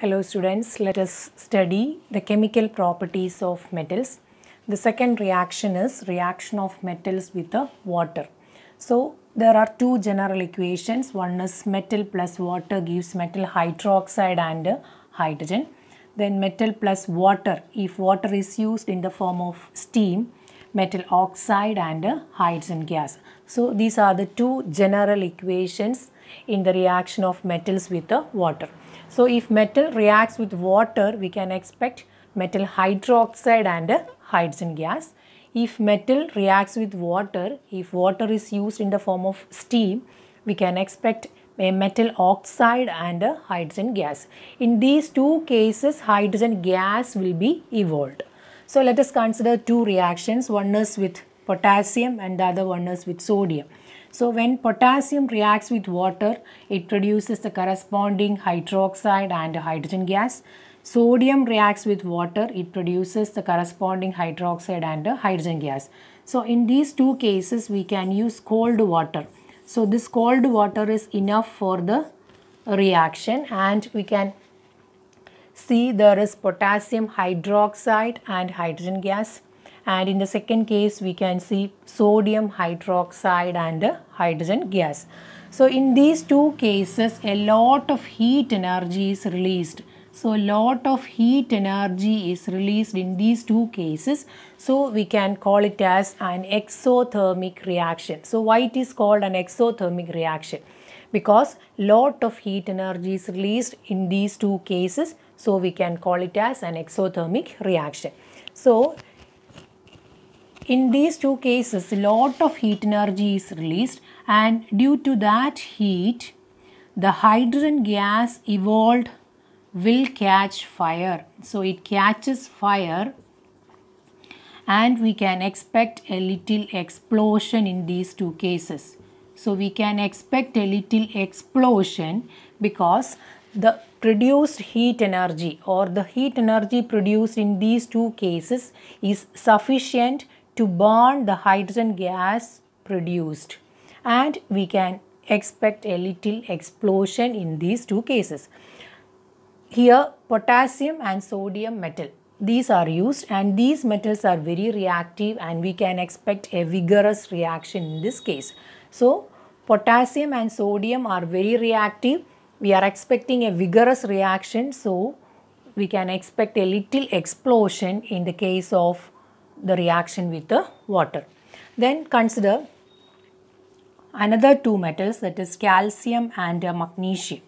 Hello students, let us study the chemical properties of metals. The second reaction is reaction of metals with the water. So there are two general equations. One is metal plus water gives metal hydroxide and hydrogen. Then metal plus water, if water is used in the form of steam, metal oxide and hydrogen gas. So these are the two general equations in the reaction of metals with the water. So if metal reacts with water, we can expect metal hydroxide and hydrogen gas. If metal reacts with water, if water is used in the form of steam, we can expect a metal oxide and a hydrogen gas. In these two cases, hydrogen gas will be evolved. So let us consider two reactions, one is with potassium and the other one is with sodium. So when potassium reacts with water, it produces the corresponding hydroxide and hydrogen gas. Sodium reacts with water, it produces the corresponding hydroxide and hydrogen gas. So in these two cases, we can use cold water. So this cold water is enough for the reaction and we can see there is potassium hydroxide and hydrogen gas and in the second case we can see sodium hydroxide and hydrogen gas. So in these two cases a lot of heat energy is released. So a lot of heat energy is released in these two cases. So we can call it as an exothermic reaction. So why it is called an exothermic reaction? Because lot of heat energy is released in these two cases. So we can call it as an exothermic reaction. So in these two cases, lot of heat energy is released and due to that heat, the hydrogen gas evolved will catch fire. So it catches fire and we can expect a little explosion in these two cases. So we can expect a little explosion because the produced heat energy or the heat energy produced in these two cases is sufficient to burn the hydrogen gas produced and we can expect a little explosion in these two cases. Here potassium and sodium metal these are used and these metals are very reactive and we can expect a vigorous reaction in this case. So potassium and sodium are very reactive. We are expecting a vigorous reaction so we can expect a little explosion in the case of the reaction with the water. Then consider another two metals that is calcium and magnesium.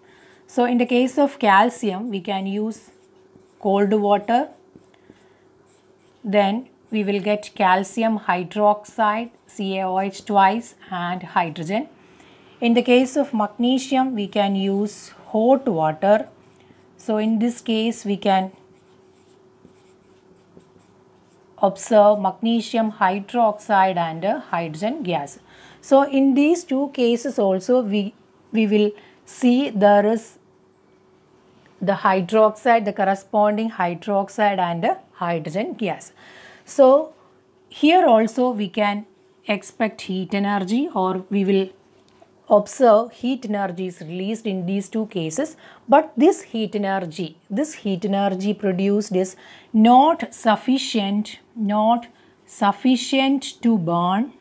So in the case of calcium we can use cold water then we will get calcium hydroxide CaOH twice and hydrogen. In the case of magnesium we can use hot water. So in this case we can observe magnesium hydroxide and hydrogen gas. So in these two cases also we, we will see there is the hydroxide, the corresponding hydroxide and hydrogen gas. So here also we can expect heat energy or we will observe heat energy is released in these two cases but this heat energy this heat energy produced is not sufficient not sufficient to burn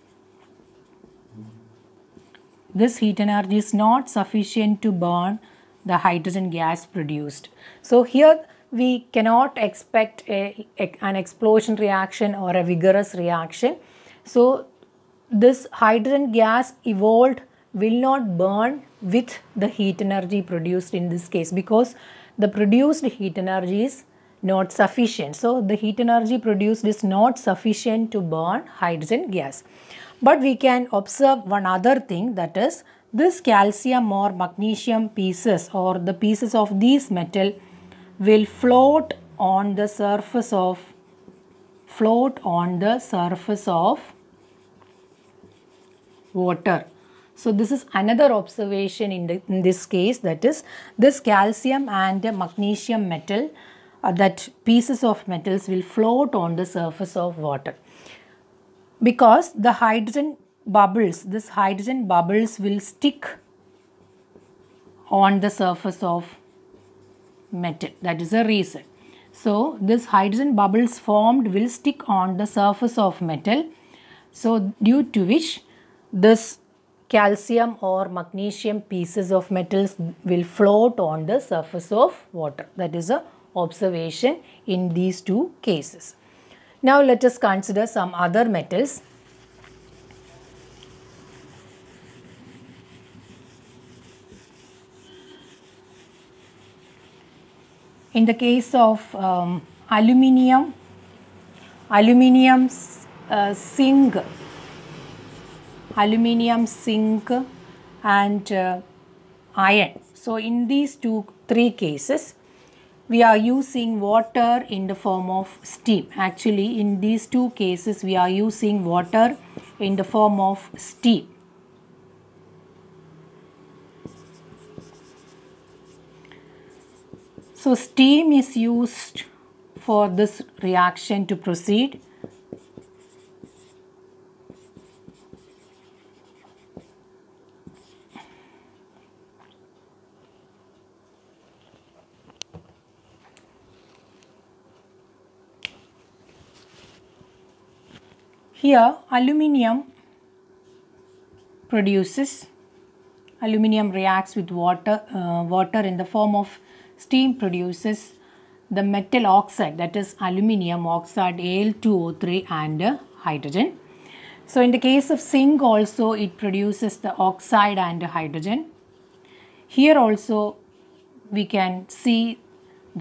this heat energy is not sufficient to burn the hydrogen gas produced so here we cannot expect a, a, an explosion reaction or a vigorous reaction so this hydrogen gas evolved will not burn with the heat energy produced in this case because the produced heat energy is not sufficient. So, the heat energy produced is not sufficient to burn hydrogen gas. But we can observe one other thing that is this calcium or magnesium pieces or the pieces of these metal will float on the surface of float on the surface of water so this is another observation in, the, in this case that is this calcium and magnesium metal uh, that pieces of metals will float on the surface of water because the hydrogen bubbles, this hydrogen bubbles will stick on the surface of metal. That is the reason. So, this hydrogen bubbles formed will stick on the surface of metal. So, due to which this calcium or magnesium pieces of metals will float on the surface of water. That is a observation in these two cases. Now let us consider some other metals. In the case of um, aluminium, aluminium, uh, zinc aluminium, zinc and uh, iron. So in these two, three cases, we are using water in the form of steam. Actually, in these two cases, we are using water in the form of steam. So steam is used for this reaction to proceed Here aluminium produces, aluminium reacts with water, uh, water in the form of steam produces the metal oxide that is aluminium oxide Al2O3 and uh, hydrogen. So in the case of zinc also it produces the oxide and hydrogen. Here also we can see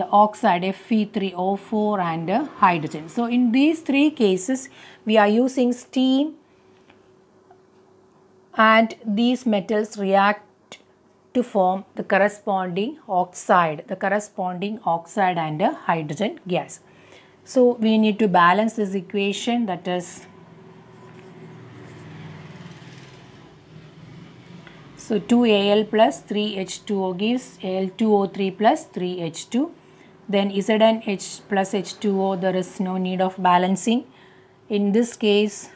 the oxide Fe3O4 and uh, hydrogen. So in these three cases we are using steam and these metals react to form the corresponding oxide, the corresponding oxide and uh, hydrogen gas. So we need to balance this equation that is So 2Al plus 3H2O gives Al2O3 plus 3H2 then Zn H plus H2O there is no need of balancing. In this case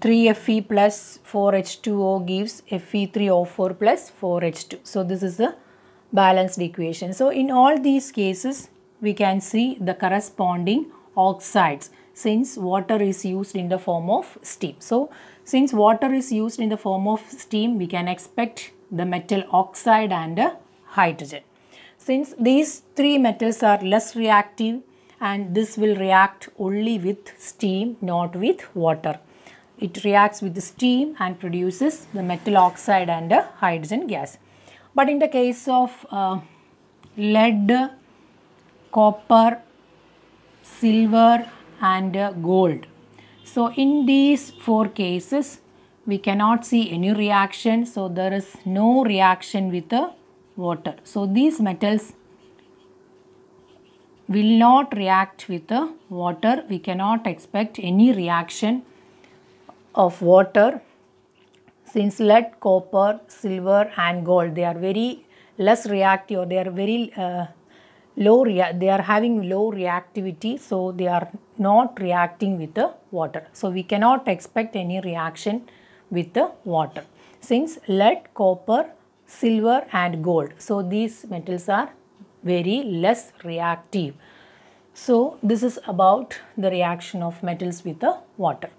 3Fe plus 4H2O gives Fe3O4 plus 4H2. So this is the balanced equation. So in all these cases we can see the corresponding oxides since water is used in the form of steam. So since water is used in the form of steam we can expect the metal oxide and hydrogen. Since these three metals are less reactive and this will react only with steam not with water. It reacts with steam and produces the metal oxide and hydrogen gas. But in the case of uh, lead, copper, silver and gold. So in these four cases we cannot see any reaction. So, there is no reaction with the water. So, these metals will not react with the water. We cannot expect any reaction of water since lead, copper, silver and gold they are very less reactive or they are very uh, low they are having low reactivity so they are not reacting with the water. So we cannot expect any reaction with the water. Since lead, copper, silver and gold. So these metals are very less reactive. So this is about the reaction of metals with the water.